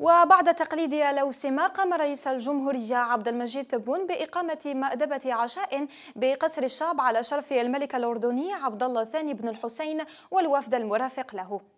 وبعد تقليد لوسما قام رئيس الجمهورية عبد المجيد تبون بإقامة مأدبة عشاء بقصر الشعب على شرف الملك الأردني عبد الله الثاني بن الحسين والوفد المرافق له